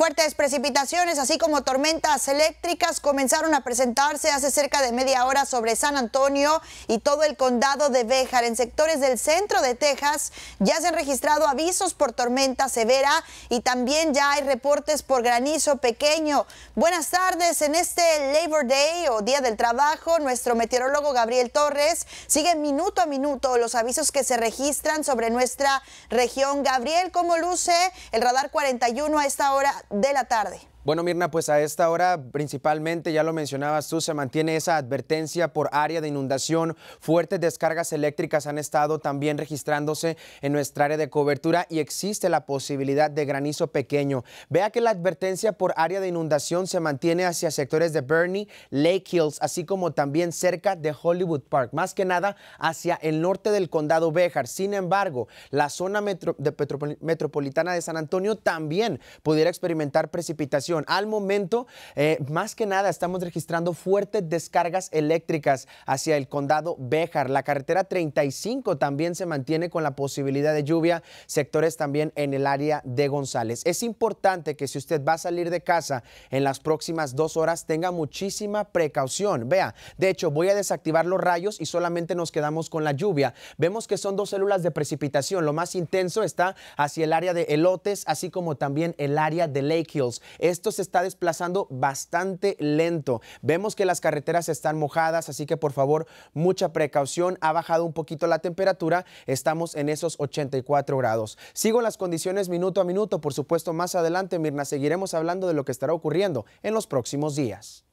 Fuertes precipitaciones, así como tormentas eléctricas, comenzaron a presentarse hace cerca de media hora sobre San Antonio y todo el condado de Béjar. En sectores del centro de Texas ya se han registrado avisos por tormenta severa y también ya hay reportes por granizo pequeño. Buenas tardes, en este Labor Day o Día del Trabajo, nuestro meteorólogo Gabriel Torres sigue minuto a minuto los avisos que se registran sobre nuestra región. Gabriel, ¿cómo luce el radar 41 a esta hora de la tarde. Bueno, Mirna, pues a esta hora principalmente, ya lo mencionabas tú, se mantiene esa advertencia por área de inundación. Fuertes descargas eléctricas han estado también registrándose en nuestra área de cobertura y existe la posibilidad de granizo pequeño. Vea que la advertencia por área de inundación se mantiene hacia sectores de Burney Lake Hills, así como también cerca de Hollywood Park, más que nada hacia el norte del condado Béjar. Sin embargo, la zona metropolitana de San Antonio también pudiera experimentar precipitación al momento, eh, más que nada, estamos registrando fuertes descargas eléctricas hacia el condado Béjar. La carretera 35 también se mantiene con la posibilidad de lluvia, sectores también en el área de González. Es importante que si usted va a salir de casa en las próximas dos horas, tenga muchísima precaución. Vea, de hecho, voy a desactivar los rayos y solamente nos quedamos con la lluvia. Vemos que son dos células de precipitación. Lo más intenso está hacia el área de Elotes, así como también el área de Lake Hills. Esto se está desplazando bastante lento. Vemos que las carreteras están mojadas, así que por favor, mucha precaución. Ha bajado un poquito la temperatura, estamos en esos 84 grados. Sigo las condiciones minuto a minuto, por supuesto, más adelante, Mirna, seguiremos hablando de lo que estará ocurriendo en los próximos días.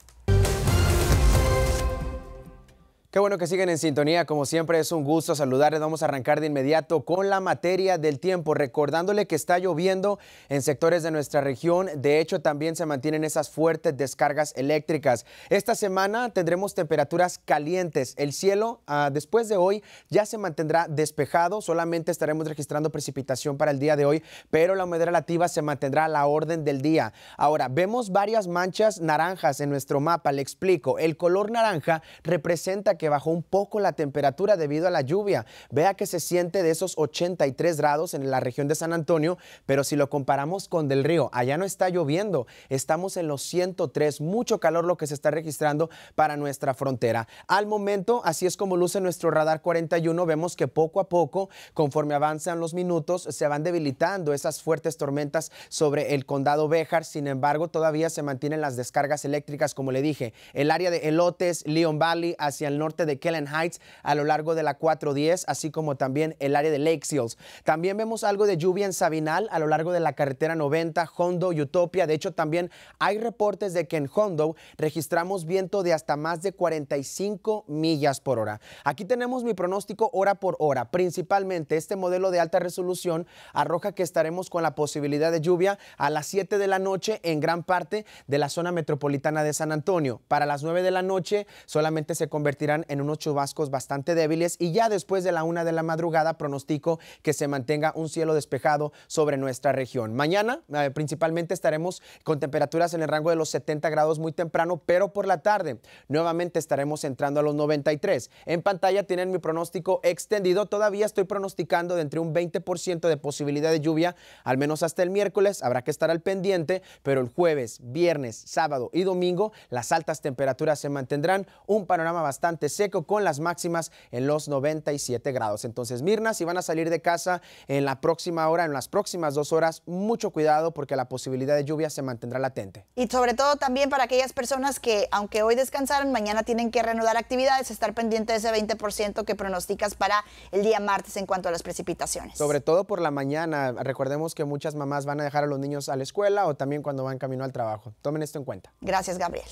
Qué bueno que siguen en sintonía, como siempre es un gusto saludarles. Vamos a arrancar de inmediato con la materia del tiempo, recordándole que está lloviendo en sectores de nuestra región. De hecho, también se mantienen esas fuertes descargas eléctricas. Esta semana tendremos temperaturas calientes. El cielo ah, después de hoy ya se mantendrá despejado, solamente estaremos registrando precipitación para el día de hoy, pero la humedad relativa se mantendrá a la orden del día. Ahora, vemos varias manchas naranjas en nuestro mapa, le explico. El color naranja representa que bajó un poco la temperatura debido a la lluvia. Vea que se siente de esos 83 grados en la región de San Antonio, pero si lo comparamos con Del Río, allá no está lloviendo. Estamos en los 103, mucho calor lo que se está registrando para nuestra frontera. Al momento, así es como luce nuestro radar 41. Vemos que poco a poco, conforme avanzan los minutos, se van debilitando esas fuertes tormentas sobre el condado Béjar. Sin embargo, todavía se mantienen las descargas eléctricas, como le dije. El área de Elotes, Leon Valley, hacia el norte norte de Kellen Heights a lo largo de la 410, así como también el área de Lake Seals. También vemos algo de lluvia en Sabinal a lo largo de la carretera 90, Hondo y Utopia. De hecho, también hay reportes de que en Hondo registramos viento de hasta más de 45 millas por hora. Aquí tenemos mi pronóstico hora por hora. Principalmente este modelo de alta resolución arroja que estaremos con la posibilidad de lluvia a las 7 de la noche en gran parte de la zona metropolitana de San Antonio. Para las 9 de la noche solamente se convertirá en unos chubascos bastante débiles y ya después de la una de la madrugada pronostico que se mantenga un cielo despejado sobre nuestra región. Mañana eh, principalmente estaremos con temperaturas en el rango de los 70 grados muy temprano, pero por la tarde nuevamente estaremos entrando a los 93. En pantalla tienen mi pronóstico extendido. Todavía estoy pronosticando de entre un 20% de posibilidad de lluvia, al menos hasta el miércoles. Habrá que estar al pendiente, pero el jueves, viernes, sábado y domingo las altas temperaturas se mantendrán. Un panorama bastante seco con las máximas en los 97 grados. Entonces, Mirna, si van a salir de casa en la próxima hora, en las próximas dos horas, mucho cuidado porque la posibilidad de lluvia se mantendrá latente. Y sobre todo también para aquellas personas que, aunque hoy descansaron, mañana tienen que reanudar actividades, estar pendiente de ese 20% que pronosticas para el día martes en cuanto a las precipitaciones. Sobre todo por la mañana. Recordemos que muchas mamás van a dejar a los niños a la escuela o también cuando van camino al trabajo. Tomen esto en cuenta. Gracias, Gabriel.